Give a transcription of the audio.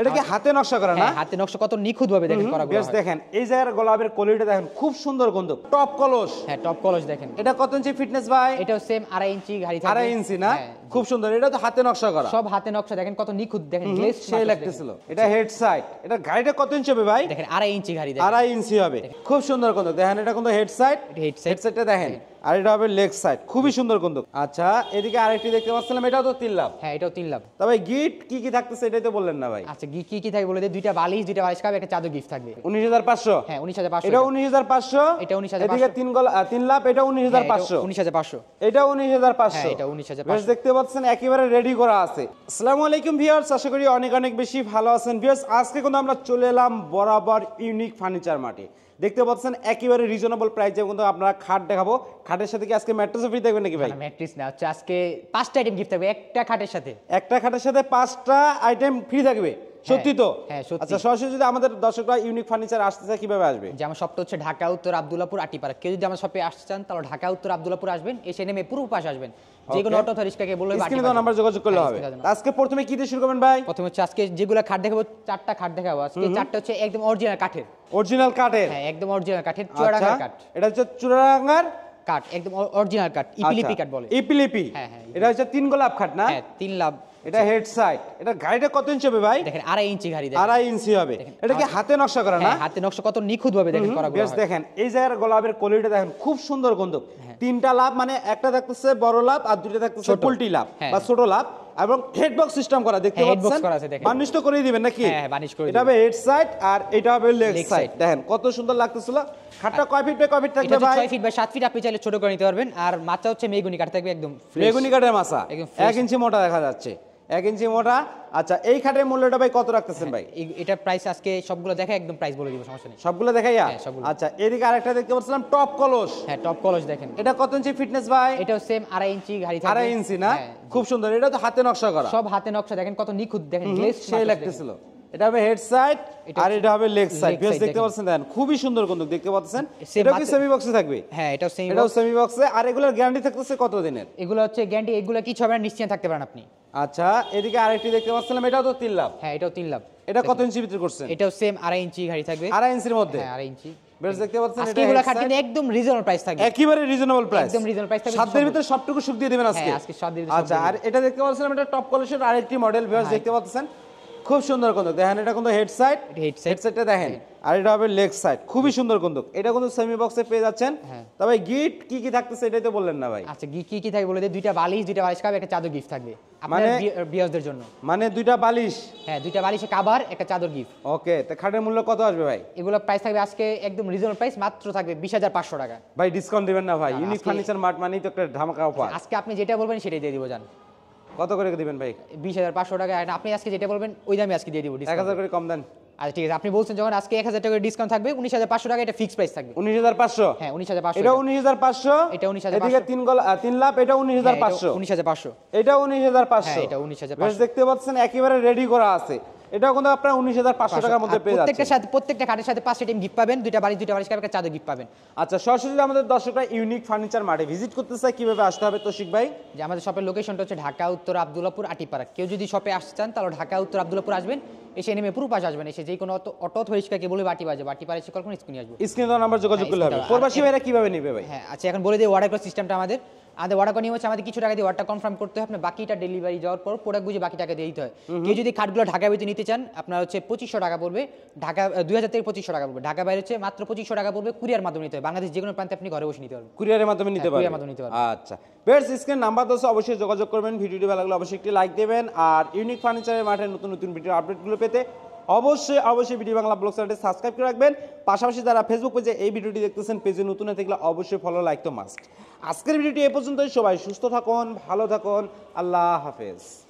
এটাকে হাতে নকশা করা হ্যাঁ, না হাতে নকশা কত নিখুঁত ভাবে দেখেন করা বেশ দেখেন এই জায়গার গোলাপের কোয়ালিটি দেখেন খুব সুন্দর গন্ধ টপ কলস হ্যাঁ টপ কলস দেখেন এটা কত ইঞ্চি ফিটনেস ভাই এটাও সেম আড়াই ইঞ্চি ঘাড়ি থাকে আড়াই ইঞ্চি না হ্যাঁ, খুব সুন্দর এটা তো হাতে নকশা করা সব হাতে নকশা দেখেন কত নিখুঁত দেখেন গ্লেজ সেই লাগতেছিল এটা হেড সাইড এটা ঘাড়িটা কত ইঞ্চি হবে ভাই দেখেন আড়াই ইঞ্চি ঘাড়ি দেখেন আড়াই ইঞ্চি হবে খুব সুন্দর গন্ধ দেখেন এটা কিন্তু হেড সাইড হেড সাইড হেড সাইডটা দেখেন আর এটা হবে লেগ সাইড খুবই সুন্দর কিন্তু আচ্ছা এদিকে আরেকটি দেখতে পাচ্ছিলাম এটাও তো তিন লাভ হ্যাঁ এটাও তিন লাভ তবে গিট কি কি থাকতেছে এটাই তো বললেন না ভাই আচ্ছা গিট কি কি থাকবে বলে দিই দুইটা বালিশ দুইটা বালিশ খাবে একটা চাদর গিফট থাকবে 19500 হ্যাঁ 19500 এটা 19500 এটা 19500 এদিকে তিন গলা তিন লাভ এটা 19500 19500 এটা 19500 হ্যাঁ এটা 19500 হ্যাঁ, বেশ দেখতে পাচ্ছেন একেবারে রেডি করা আছে আসসালামু আলাইকুম ভিউয়ার্স আশা করি অনেক অনেক বেশি ভালো আছেন ভিউয়ার্স আজকে কিন্তু আমরা চলে এলাম বরাবর ইউনিক ফার্নিচার মার্টে দেখতে পাচ্ছেন একেবারে রিজনেবল প্রাইসে কিন্তু আপনারা খাট দেখাবো খাটের সাথে কি আজকে ম্যাট্রেসও ফ্রি থাকবে নাকি ভাই ম্যাট্রেস না হচ্ছে আজকে পাঁচটা আইটেম গিফট থাকবে একটা খাটের সাথে একটা খাটের সাথে পাঁচটা আইটেম ফ্রি থাকবে হ্যাঁ, সত্যি তো হ্যাঁ, আচ্ছা সরাসরি যদি আমাদের দর্শকরা ইউনিক ফার্নিচার আসতে চায় কিভাবে আসবে যে আমার সবটা হচ্ছে ঢাকা উত্তর আব্দুল্লাপুর আটিপাড়া কেউ যদি আমার শপে আসতে চান তাহলে ঢাকা উত্তর আব্দুল্লাপুর আসবেন এসে নেমে পূর্ব পাশে আসবেন যে কোনো অটো নাম্বার যোগাযোগ হ্যাঁ, হবে আজকে প্রথমে কি দিয়ে শুরু করবেন ভাই প্রথমে হচ্ছে আজকে যেগুলো দেখাবো চারটা খাট দেখাবো আজকে চারটা হচ্ছে একদম অরিজিনাল অরিজিনাল হ্যাঁ একদম অরিজিনাল আচ্ছা, কাঠ এটা হচ্ছে একদম অরিজিনাল কাঠ ইপিলিপি আচ্ছা, কাঠ বলে ইপিলিপি হ্যাঁ হ্যাঁ এটা হচ্ছে তিন গোলাপ কাঠ না হ্যাঁ তিন লাভ এটা হেড সাইড এটা গাড়িটা কত ইঞ্চি হবে ভাই দেখেন আড়াই ইঞ্চি গাড়ি দেখেন আড়াই ইঞ্চি হবে এটা কি হাতে নকশা করা না হ্যাঁ, হাতে নকশা কত নিখুঁত ভাবে দেখেন করা বেশ দেখেন এই জায়গার গোলাপের কলিটা দেখেন খুব সুন্দর গন্ধ হ্যাঁ। তিনটা লাভ মানে একটা থাকতেছে বড় লাভ আর দুইটা থাকতেছে পুলটি লাভ হ্যাঁ। বা ছোট লাভ এবং হেড বক্স সিস্টেম করা দেখতে পাচ্ছেন বানিশ তো করে দিবেন নাকি হ্যাঁ বানিশ করে এটা হবে হেড সাইড আর এটা হবে লেগ সাইড দেখেন কত সুন্দর লাগতেছিল খাটটা কয় ফিট বাই কয় ফিট থাকবে ভাই 6 ফিট বাই 7 ফিট আপনি চাইলে ছোট করে নিতে পারবেন আর মাছটা হচ্ছে মেগুনি কাট থাকবে একদম মেগুনি কাটের মাছা 1 ইঞ্চি মোটা দেখা যাচ্ছে এক ইঞ্চি মোটা আচ্ছা এই খাটের মূল্যটা ভাই কত রাখতেছেন ভাই হ্যাঁ, এটা প্রাইস আজকে সবগুলো দেখা একদম প্রাইস বলে দিব সমস্যা নেই সবগুলো দেখাইয়া হ্যাঁ, আচ্ছা এদিকে আরেকটা দেখতে বলছিলাম টপ কলস হ্যাঁ টপ কলস দেখেন এটা কত ইঞ্চি ফিটনেস ভাই এটাও সেম আড়াই ইঞ্চি ঘাড়ি থাকে আড়াই ইঞ্চি না হ্যাঁ, খুব সুন্দর এটা তো হাতে নকশা করা সব হাতে নকশা দেখেন কত নিখুঁত দেখেন গ্লেস সেই লাগতেছিল এটা হবে হেড সাইড আর এটা হবে লেগ সাইড বেশ দেখতে পাচ্ছেন দেখেন খুবই সুন্দর কিন্তু দেখতে পাচ্ছেন এটা কি সেমি বক্সে থাকবে হ্যাঁ এটা সেমি এটাও সেমি বক্সে আর এগুলোর গ্যারান্টি থাকতেছে কত দিনের এগুলো হচ্ছে গ্যারান্টি এগুলো কিছু হবে না নিশ্চিন্ত থাকতে পারেন আপনি আচ্ছা এদিকে আরেকটি দেখতে পাচ্ছিলাম এটাও তো তিন লাভ হ্যাঁ এটাও তিন লাভ এটা কত ইঞ্চি ভিতরে করছেন এটাও সেম আড়াই ইঞ্চি গাড়ি থাকবে আড়াই ইঞ্চির মধ্যে হ্যাঁ আড়াই ইঞ্চি বেশ দেখতে পাচ্ছেন এটা এগুলো একদম রিজনেবল প্রাইস থাকবে একেবারে রিজনেবল প্রাইস একদম রিজনেবল প্রাইস থাকবে সাতদের ভিতরে সবটুকু সুখ দিয়ে দিবেন হ্যাঁ, আজকে আজকে আচ্ছা আর এটা দেখতে পাচ্ছিলাম এটা টপ কোয়ালিটির আরেকটি মডেল হ্যাঁ, দেখতে পাচ্ছেন খুব সুন্দর কন্দক দেখেন এটা কিন্তু হেড সাইড হেড সাইডটা দেখেন আর এটা হবে লেগ সাইড খুবই সুন্দর কন্দক এটা কিন্তু সেমি বক্সে পেয়ে যাচ্ছেন হ্যাঁ। তবে গিট কি কি থাকতেছে এটাই তো বললেন না ভাই আচ্ছা গিট কি কি থাকবে বলে দিই দুইটা বালিশ দুইটা বালিশ কাপ একটা চাদর গিফট থাকবে মানে বিয়ারদের জন্য মানে দুইটা বালিশ হ্যাঁ দুইটা বালিশে কাভার একটা চাদর গিফট ওকে তো খাটের মূল্য কত আসবে ভাই এগুলো প্রাইস থাকবে আজকে একদম রিজনেবল প্রাইস মাত্র থাকবে 20500 টাকা ভাই ডিসকাউন্ট দিবেন না ভাই ইউনিক ফার্নিচার মার্ট মানেই তো একটা ধামাকা অফার আজকে আপনি যেটা বলবেন সেটাই দিয়ে দিব জান কত করে দিবেন ভাই বিশ হাজার পাঁচশো টাকা আপনি আজকে যেটা বলবেন ওই দামে আজকে দিয়ে দিব এক হাজার করে কম দেন আচ্ছা ঠিক আছে আপনি বলছেন যখন আজকে এক হাজার টাকা ডিসকাউন্ট থাকবে উনিশ হাজার পাঁচশো টাকা এটা ফিক্স প্রাইস থাকবে উনিশ হাজার পাঁচশো হ্যাঁ উনিশ হাজার পাঁচশো এটা উনিশ হাজার পাঁচশো এটা উনিশ হাজার এদিকে তিন গল তিন লাভ এটা উনিশ হাজার হ্যাঁ, পাঁচশো উনিশ হাজার পাঁচশো এটা উনিশ হাজার পাঁচশো হ্যাঁ, এটা উনিশ হাজার দেখতে পাচ্ছেন একেবারে রেডি করা আছে এটা কিন্তু উনিশ হাজার পাঁচশো টাকার মধ্যে সাথে প্রত্যেকটা সাথে টিম গিফট পাবেন দুইটা বাড়ি দুইটা বাড়ি চাদর গিফট পাবেন আচ্ছা সরাসরি আমাদের দর্শকরা ইউনিক ফার্নিচার মার্টে ভিজিট করতে চায় কিভাবে আসতে হবে তোশিক ভাই যে আমাদের শপের লোকেশনটা হচ্ছে ঢাকা উত্তর আবদুল্লাপুর আটিপাড়া কেউ যদি শপে আসতে চান তাহলে ঢাকা উত্তর আবদুল্লাপুর আসবেন এসে নেমে পুরো পাশে আসবেন এসে যে কোনো অটো অটো হরিষ্কাকে বলে বাটি বাজে বাটি পারে সে কখন স্ক্রিনে আসবে স্ক্রিনে তো নাম্বার যোগাযোগ হ্যাঁ, করলে হবে প্রবাসী হ্যাঁ। ভাইরা কিভাবে নেবে ভাই হ্যাঁ আচ্ছা এখন বলে দিই অর্ডার করার সিস্টেমটা আমাদের আমাদের অর্ডার করা হচ্ছে আমাদের কিছু টাকা দিয়ে অর্ডার কনফার্ম করতে হয় আপনার বাকিটা ডেলিভারি যাওয়ার পর প্রোডাক্ট বুঝে বাকি টাকা দিয়ে দিতে হয় কেউ যদি খাটগুলো ঢাকা ভিতরে নিতে চান আপনার হচ্ছে পঁচিশশো টাকা পড়বে ঢাকা দুই হাজার থেকে পঁচিশশো টাকা পড়বে ঢাকা বাইরে হচ্ছে মাত্র পঁচিশশো টাকা পড়বে কুরিয়ার মাধ্যমে নিতে হয় বাংলাদেশ যে কোনো প্রান্তে আপনি ঘরে বসে নিতে পারবেন কুরিয়ারের মাধ্যমে নিতে হ্যাঁ, পারবেন মাধ্যমে নিতে পারবেন আচ্ছা বেস্ট স্ক্রিন নাম্বার দশ অবশ্যই যোগাযোগ করবেন ভিডিওটি ভালো লাগলে অবশ্যই একটি লাইক দেবেন আর ইউনিক ফার্নিচারের মাঠে নতুন নতুন ভিডিও আপডেটগুলো পেতে অবশ্যই অবশ্যই ভিডিও বাংলা ব্লগ চ্যানেলটি সাবস্ক্রাইব করে রাখবেন পাশাপাশি যারা ফেসবুক পেজে এই ভিডিওটি দেখতেছেন পেজে নতুন থাকলে অবশ্যই ফলো লাইক তো মাস্ট আজকের ভিডিওটি এ পর্যন্তই সবাই সুস্থ থাকুন ভালো থাকুন আল্লাহ হাফেজ